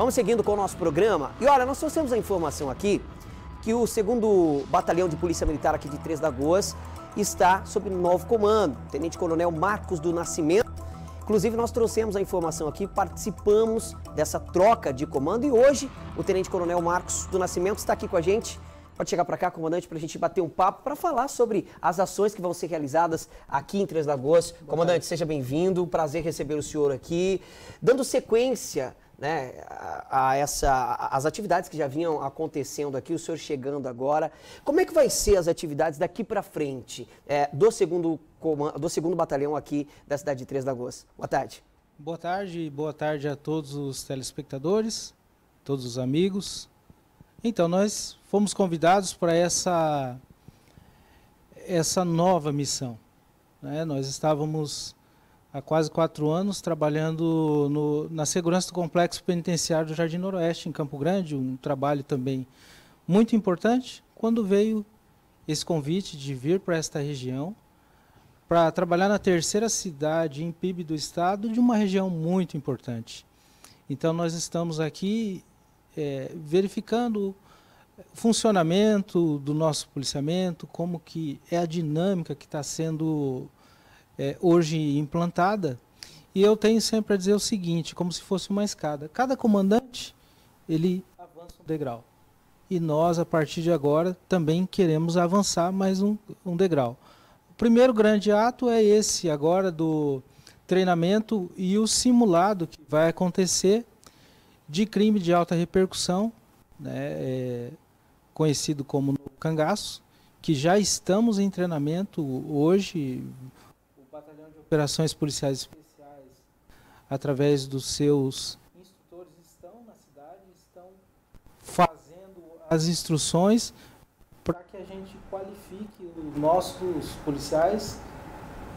Vamos seguindo com o nosso programa. E olha, nós trouxemos a informação aqui que o segundo batalhão de polícia militar aqui de Três Lagoas está sob novo comando, Tenente Coronel Marcos do Nascimento. Inclusive, nós trouxemos a informação aqui, participamos dessa troca de comando e hoje o Tenente Coronel Marcos do Nascimento está aqui com a gente. Pode chegar para cá, comandante, para a gente bater um papo para falar sobre as ações que vão ser realizadas aqui em Três Lagoas. Boa comandante, tarde. seja bem-vindo, prazer receber o senhor aqui. Dando sequência né, a, a essa, a, as atividades que já vinham acontecendo aqui, o senhor chegando agora. Como é que vai ser as atividades daqui para frente é, do, segundo comando, do segundo batalhão aqui da cidade de Três Lagoas? Boa tarde. Boa tarde, boa tarde a todos os telespectadores, todos os amigos. Então, nós fomos convidados para essa, essa nova missão. Né? Nós estávamos há quase quatro anos trabalhando no, na segurança do complexo penitenciário do Jardim Noroeste, em Campo Grande, um trabalho também muito importante. Quando veio esse convite de vir para esta região, para trabalhar na terceira cidade em PIB do estado, de uma região muito importante. Então, nós estamos aqui é, verificando o funcionamento do nosso policiamento, como que é a dinâmica que está sendo é, hoje implantada. E eu tenho sempre a dizer o seguinte, como se fosse uma escada. Cada comandante, ele avança um degrau. E nós, a partir de agora, também queremos avançar mais um, um degrau. O primeiro grande ato é esse agora do treinamento e o simulado que vai acontecer de crime de alta repercussão, né, é, conhecido como cangaço, que já estamos em treinamento hoje, Batalhão de Operações Policiais Especiais, através dos seus instrutores, estão na cidade, estão fazendo as instruções para que a gente qualifique os nossos policiais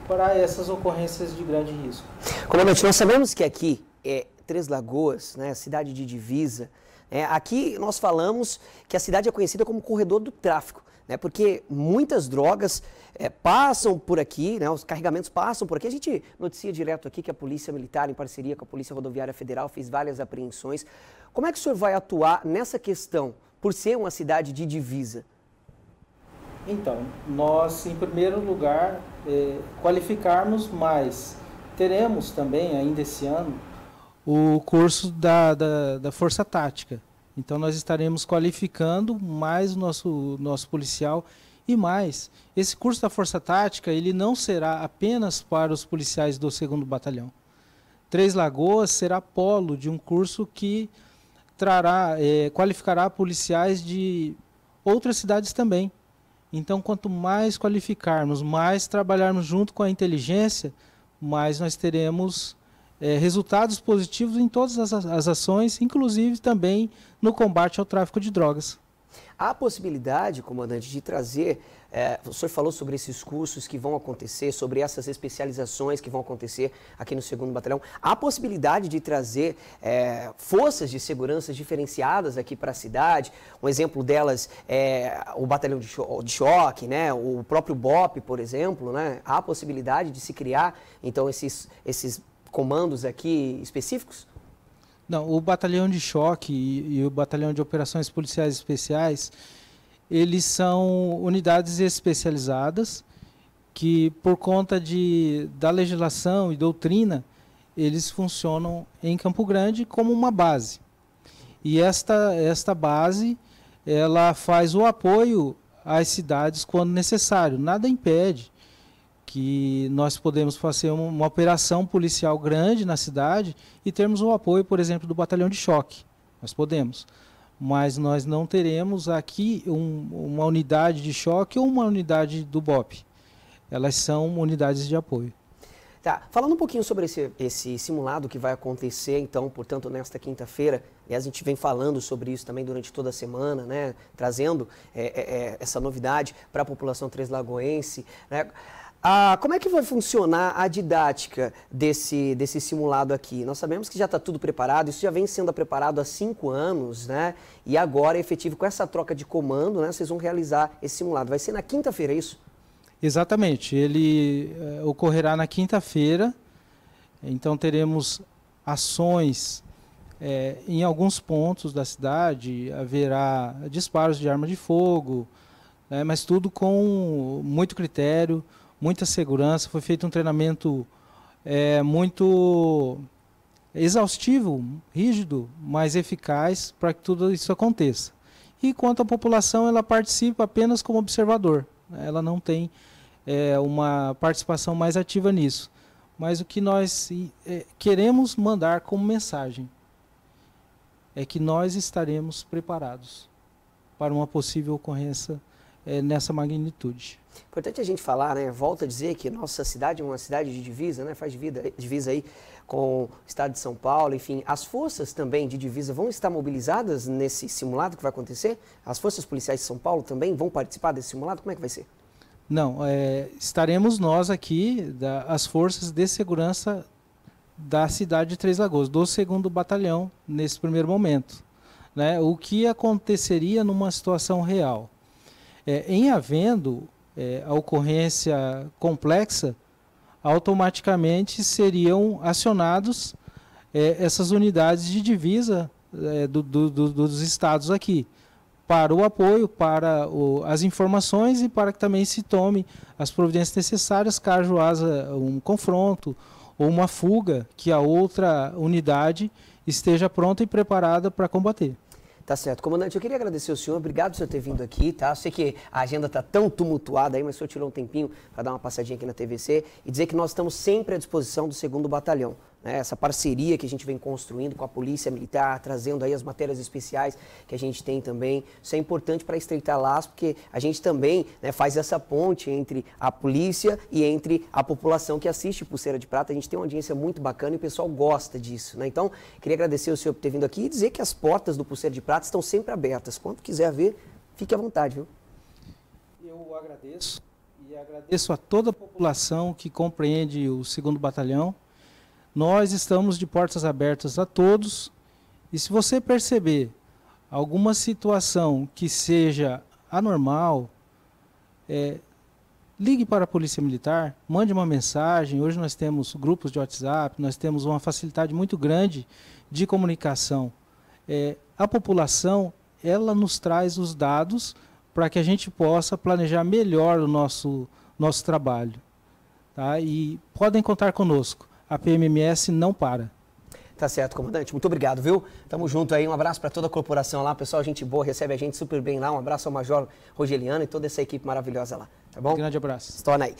para essas ocorrências de grande risco. Comandante, nós sabemos que aqui é Três Lagoas, né, cidade de divisa. É, aqui nós falamos que a cidade é conhecida como corredor do tráfico né? Porque muitas drogas é, passam por aqui, né? Os carregamentos passam por aqui. A gente noticia direto aqui que a Polícia Militar, em parceria com a Polícia Rodoviária Federal, fez várias apreensões. Como é que o senhor vai atuar nessa questão, por ser uma cidade de divisa? Então, nós, em primeiro lugar, eh, qualificarmos mais. Teremos também, ainda esse ano, o curso da, da, da Força Tática, então nós estaremos qualificando mais o nosso, nosso policial e mais. Esse curso da Força Tática ele não será apenas para os policiais do 2 Batalhão. Três Lagoas será polo de um curso que trará, é, qualificará policiais de outras cidades também. Então, quanto mais qualificarmos, mais trabalharmos junto com a inteligência, mais nós teremos é, resultados positivos em todas as, as ações, inclusive também no combate ao tráfico de drogas. Há a possibilidade, comandante, de trazer. É, o senhor falou sobre esses cursos que vão acontecer, sobre essas especializações que vão acontecer aqui no segundo batalhão. Há a possibilidade de trazer é, forças de segurança diferenciadas aqui para a cidade. Um exemplo delas é o batalhão de, cho de, choque, né? O próprio BOP, por exemplo, né? Há a possibilidade de se criar então esses esses comandos aqui específicos? Não, o batalhão de choque e, e o batalhão de operações policiais especiais, eles são unidades especializadas que, por conta de, da legislação e doutrina, eles funcionam em Campo Grande como uma base. E esta, esta base, ela faz o apoio às cidades quando necessário. Nada impede que nós podemos fazer uma, uma operação policial grande na cidade e termos o apoio, por exemplo, do batalhão de choque. Nós podemos. Mas nós não teremos aqui um, uma unidade de choque ou uma unidade do BOP. Elas são unidades de apoio. Tá, falando um pouquinho sobre esse, esse simulado que vai acontecer, então, portanto, nesta quinta-feira, e a gente vem falando sobre isso também durante toda a semana, né, trazendo é, é, é essa novidade para a população lagoense, né, ah, como é que vai funcionar a didática desse, desse simulado aqui? Nós sabemos que já está tudo preparado, isso já vem sendo preparado há cinco anos, né? E agora, é efetivo, com essa troca de comando, né, vocês vão realizar esse simulado. Vai ser na quinta-feira, é isso? Exatamente. Ele eh, ocorrerá na quinta-feira. Então, teremos ações é, em alguns pontos da cidade. Haverá disparos de arma de fogo, né? mas tudo com muito critério muita segurança, foi feito um treinamento é, muito exaustivo, rígido, mas eficaz para que tudo isso aconteça. E quanto à população, ela participa apenas como observador, ela não tem é, uma participação mais ativa nisso. Mas o que nós é, queremos mandar como mensagem é que nós estaremos preparados para uma possível ocorrência é, nessa magnitude. Importante a gente falar, né? Volto a dizer que nossa cidade é uma cidade de divisa, né? Faz divisa, divisa aí com o estado de São Paulo, enfim. As forças também de divisa vão estar mobilizadas nesse simulado que vai acontecer? As forças policiais de São Paulo também vão participar desse simulado? Como é que vai ser? Não, é, estaremos nós aqui, da, as forças de segurança da cidade de Três Lagoas, do segundo batalhão, nesse primeiro momento. Né? O que aconteceria numa situação real? É, em havendo é, a ocorrência complexa, automaticamente seriam acionados é, essas unidades de divisa é, do, do, do, dos estados aqui para o apoio, para o, as informações e para que também se tome as providências necessárias caso haja um confronto ou uma fuga que a outra unidade esteja pronta e preparada para combater. Tá certo. Comandante, eu queria agradecer o senhor. Obrigado por senhor ter vindo aqui, tá? Eu sei que a agenda tá tão tumultuada aí, mas o senhor tirou um tempinho para dar uma passadinha aqui na TVC e dizer que nós estamos sempre à disposição do 2 Batalhão né, essa parceria que a gente vem construindo com a Polícia Militar, trazendo aí as matérias especiais que a gente tem também. Isso é importante para estreitar laços, porque a gente também né, faz essa ponte entre a polícia e entre a população que assiste Pulseira de Prata. A gente tem uma audiência muito bacana e o pessoal gosta disso. Né? Então, queria agradecer o senhor por ter vindo aqui e dizer que as portas do Pulseira de Prata estão sempre abertas. Quando quiser ver, fique à vontade, viu? Eu agradeço e agradeço a toda a população que compreende o segundo batalhão nós estamos de portas abertas a todos. E se você perceber alguma situação que seja anormal, é, ligue para a Polícia Militar, mande uma mensagem. Hoje nós temos grupos de WhatsApp, nós temos uma facilidade muito grande de comunicação. É, a população, ela nos traz os dados para que a gente possa planejar melhor o nosso, nosso trabalho. Tá? E podem contar conosco a PMMS não para. Tá certo, comandante. Muito obrigado, viu? Tamo junto aí. Um abraço para toda a corporação lá. Pessoal, gente boa, recebe a gente super bem lá. Um abraço ao Major Rogeliano e toda essa equipe maravilhosa lá. Tá bom? Um grande abraço. Estou aí.